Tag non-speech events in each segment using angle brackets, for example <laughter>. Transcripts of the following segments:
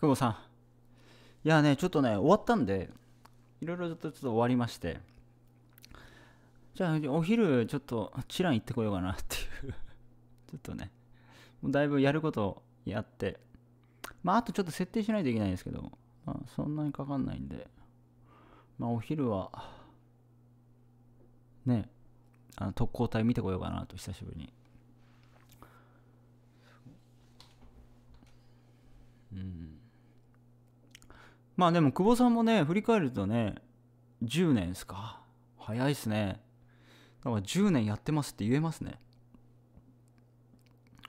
久保さん。いやね、ちょっとね、終わったんで、いろいろとちょっと終わりまして、じゃあ、お昼、ちょっと、チラン行ってこようかなっていうちょっとね、もうだいぶやることやって、まあ、あとちょっと設定しないといけないんですけど、まあ、そんなにかかんないんで、まあ、お昼は、ね、あの特攻隊見てこようかなと、久しぶりに。まあでも久保さんもね、振り返るとね、10年ですか。早いっすね。だから10年やってますって言えますね。だか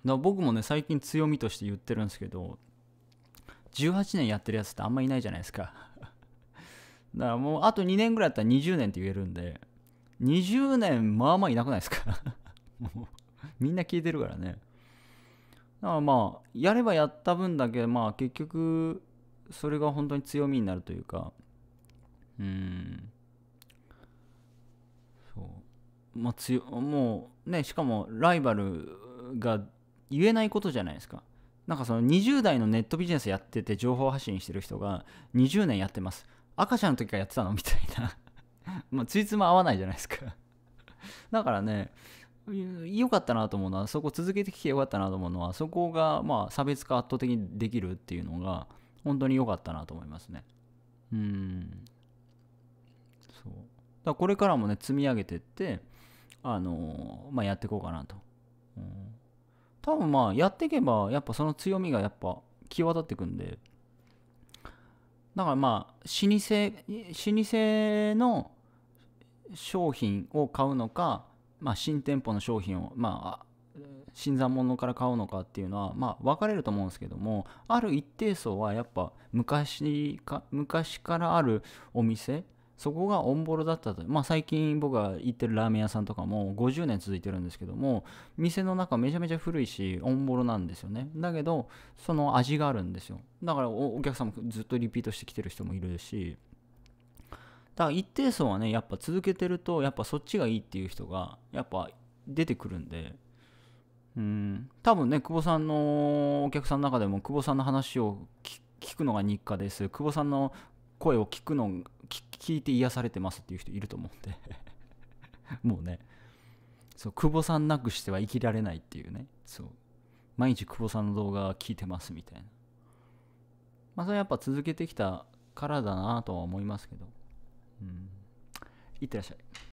ら僕もね、最近強みとして言ってるんですけど、18年やってるやつってあんまいないじゃないですか。<laughs> だからもうあと2年ぐらいだったら20年って言えるんで、20年まあまあいなくないですか <laughs> もうみんな聞いてるからね。だからまあ、やればやった分だけ、まあ結局、それが本当に強みになるというかうんそうまあ強もうねしかもライバルが言えないことじゃないですかなんかその20代のネットビジネスやってて情報発信してる人が20年やってます赤ちゃんの時からやってたのみたいな <laughs> まあついつま合わないじゃないですかだからね良かったなと思うのはそこ続けてきてよかったなと思うのはそこがまあ差別化圧倒的にできるっていうのが本当に良かったなと思いますね。うん。そう。だこれからもね、積み上げてって、あのー、まあ、やっていこうかなと。うん、多分まあ、やっていけば、やっぱその強みがやっぱ、際立ってくんで、だからまあ、老舗、老舗の商品を買うのか、まあ、新店舗の商品を、まあ、新参者から買うのかっていうのは、まあ、分かれると思うんですけどもある一定層はやっぱ昔か昔からあるお店そこがオンボロだったと、まあ、最近僕が行ってるラーメン屋さんとかも50年続いてるんですけども店の中めちゃめちゃ古いしオンボロなんですよねだけどその味があるんですよだからお客さんもずっとリピートしてきてる人もいるしだから一定層はねやっぱ続けてるとやっぱそっちがいいっていう人がやっぱ出てくるんでうん多分ね久保さんのお客さんの中でも久保さんの話を聞くのが日課です久保さんの声を聞くの聞いて癒されてますっていう人いると思うんで <laughs> もうねそう久保さんなくしては生きられないっていうねそう毎日久保さんの動画聞いてますみたいなまあそれやっぱ続けてきたからだなとは思いますけどうんいってらっしゃい